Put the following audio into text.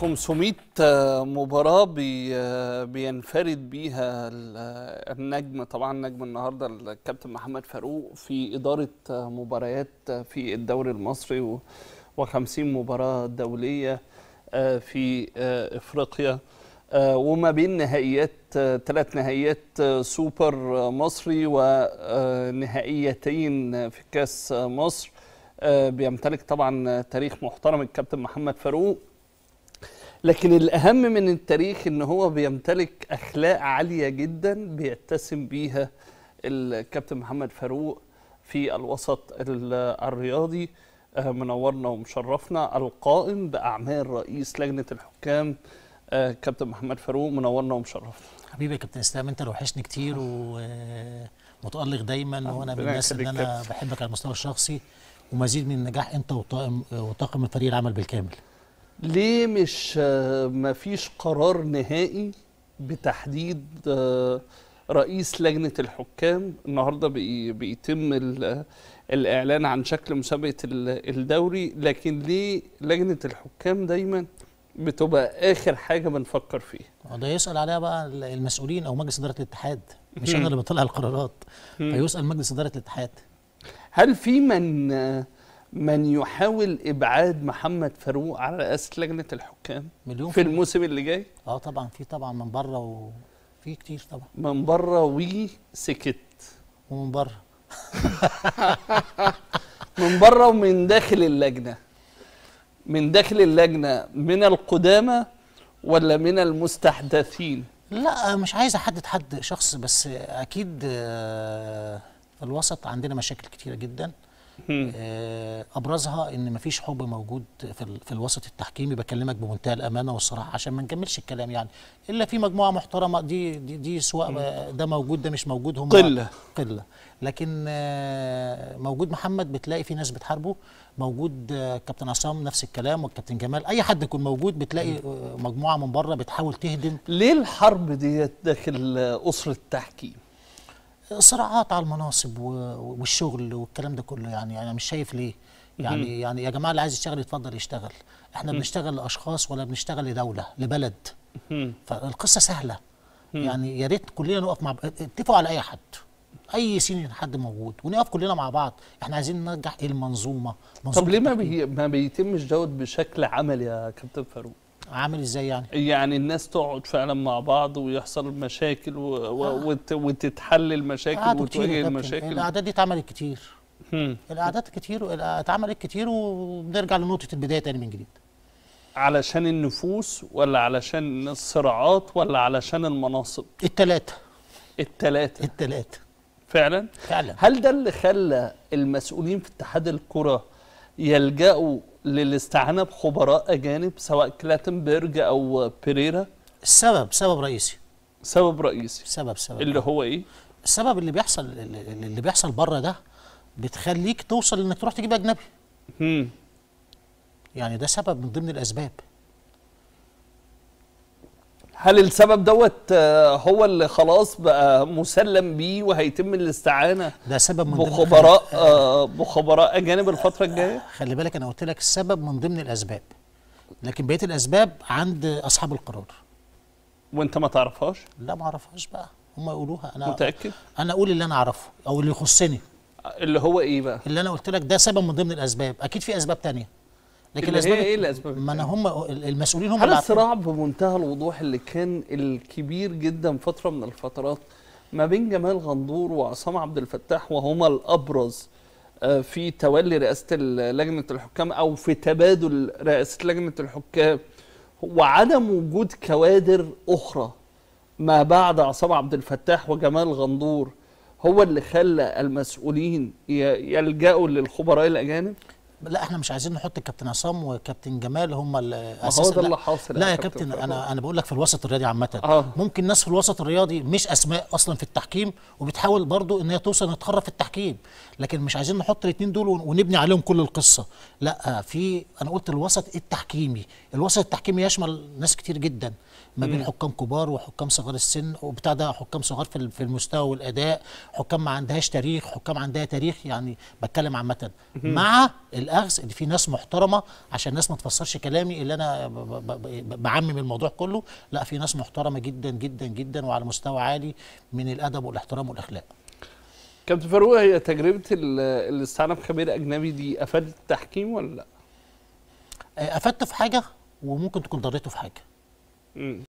500 مباراة بينفرد بيها النجم طبعا النجم النهاردة الكابتن محمد فاروق في إدارة مباريات في الدوري المصري و50 مباراة دولية آه، في آه، إفريقيا آه، وما بين نهائيات ثلاث نهائيات سوبر مصري ونهائيتين في كاس مصر بيمتلك طبعا تاريخ محترم الكابتن محمد فاروق لكن الأهم من التاريخ إن هو بيمتلك أخلاق عالية جدا بيتسم بيها الكابتن محمد فاروق في الوسط الرياضي آه، منورنا ومشرفنا القائم بأعمال رئيس لجنة الحكام آه، كابتن محمد فاروق منورنا ومشرفنا حبيبي يا كابتن اسلام انت وحشني كتير ومتالق آه، دايما وانا من الناس اللي انا بحبك على المستوى الشخصي ومزيد من النجاح انت وطاقم وطاقم الفريق العمل بالكامل ليه مش آه، ما فيش قرار نهائي بتحديد آه، رئيس لجنة الحكام النهاردة بيتم الإعلان عن شكل مسابقة الدوري لكن ليه لجنة الحكام دايما بتبقى آخر حاجة بنفكر فيها ده يسأل عليها بقى المسؤولين أو مجلس إدارة الاتحاد مش أنا اللي بطلع القرارات فيسأل مجلس إدارة الاتحاد هل في من آه، من يحاول ابعاد محمد فاروق على رئاسه لجنه الحكام مليون في الموسم اللي جاي اه طبعا في طبعا من بره وفي كتير طبعا من بره وي سكت ومن بره من بره ومن داخل اللجنه من داخل اللجنه من القدامى ولا من المستحدثين لا مش عايز احدد حد شخص بس اكيد آه، في الوسط عندنا مشاكل كتيره جدا آه، ابرزها ان مفيش حب موجود في في الوسط التحكيمي بكلمك بمنتهى الامانه والصراحه عشان ما نكملش الكلام يعني الا في مجموعه محترمه دي دي, دي سواء ده موجود ده مش موجود هم قله قله لكن آه، موجود محمد بتلاقي في ناس بتحاربه موجود آه، كابتن عصام نفس الكلام والكابتن جمال اي حد يكون موجود بتلاقي مجموعه من بره بتحاول تهدم ليه الحرب ديت داخل اسره التحكيم صراعات على المناصب والشغل والكلام ده كله يعني. يعني انا مش شايف ليه يعني مم. يعني يا جماعه اللي عايز يشتغل يتفضل يشتغل احنا مم. بنشتغل لاشخاص ولا بنشتغل لدوله لبلد مم. فالقصه سهله مم. يعني يا ريت كلنا نقف مع اتفقوا على اي حد اي سنين حد موجود ونقف كلنا مع بعض احنا عايزين ننجح إيه المنظومه منظومة طب ليه ما, إيه؟ بي... ما بيتمش دوت بشكل عملي يا كابتن فاروق عامل ازاي يعني؟ يعني الناس تقعد فعلا مع بعض ويحصل مشاكل و... آه. وت... وتتحل المشاكل آه وتواجه المشاكل الاعداد دي اتعملت كتير الاعداد كتير اتعملت كتير وبنرجع لنقطه البدايه تاني من جديد علشان النفوس ولا علشان الصراعات ولا علشان المناصب؟ التلاتة التلاتة التلاتة فعلا؟ فعلا هل ده اللي خلى المسؤولين في اتحاد الكره يلجأوا للاستعانة بخبراء أجانب سواء كلاتنبرج أو بيريرا السبب سبب رئيسي سبب رئيسي سبب سبب اللي هو إيه؟ السبب اللي بيحصل اللي بيحصل بره ده بتخليك توصل إنك تروح تجيب أجنبي يعني ده سبب من ضمن الأسباب هل السبب دوت آه، هو اللي خلاص بقى مسلم بيه وهيتم الاستعانه ده سبب من بخبراء آه، بخبراء اجانب الفتره آه، الجايه خلي بالك انا قلت لك السبب من ضمن الاسباب لكن بقيه الاسباب عند اصحاب القرار وانت ما تعرفهاش لا ما اعرفهاش بقى هم يقولوها انا متاكد انا اقول اللي انا اعرفه او اللي يخصني اللي هو ايه بقى اللي انا قلت لك ده سبب من ضمن الاسباب اكيد في اسباب تانية لكن الاسباب ايه الاسباب ما انا هم المسؤولين هم هل الصراع بمنتهى الوضوح اللي كان الكبير جدا فتره من الفترات ما بين جمال غندور وعصام عبد الفتاح وهما الابرز آه، في تولي رئاسه لجنه الحكام او في تبادل رئاسه لجنه الحكام وعدم وجود كوادر اخرى ما بعد عصام عبد الفتاح وجمال غندور هو اللي خلى المسؤولين يلجأوا للخبراء الاجانب لا احنا مش عايزين نحط الكابتن عصام وكابتن جمال هم الاساس هو ده اللي حاصل لا يا كابتن انا انا بقول لك في الوسط الرياضي عامه آه. ممكن ناس في الوسط الرياضي مش اسماء اصلا في التحكيم وبتحاول برضو ان هي توصل تتخرب في التحكيم لكن مش عايزين نحط الاثنين دول ونبني عليهم كل القصه لا آه، في انا قلت الوسط التحكيمي الوسط التحكيمي يشمل ناس كتير جدا ما بين حكام كبار وحكام صغار السن وبتاع ده حكام صغار في في المستوى والاداء حكام ما عندهاش تاريخ حكام عندها تاريخ يعني بتكلم عامه مع الاخذ ان في ناس محترمه عشان الناس ما تفسرش كلامي اللي انا بعمم الموضوع كله لا في ناس محترمه جدا جدا جدا وعلى مستوى عالي من الادب والاحترام والاخلاق كابتن فاروق هي تجربه الاستعانه بخبير اجنبي دي افادت التحكيم ولا لا؟ آه، افدت في حاجه وممكن تكون ضريته في حاجه. م.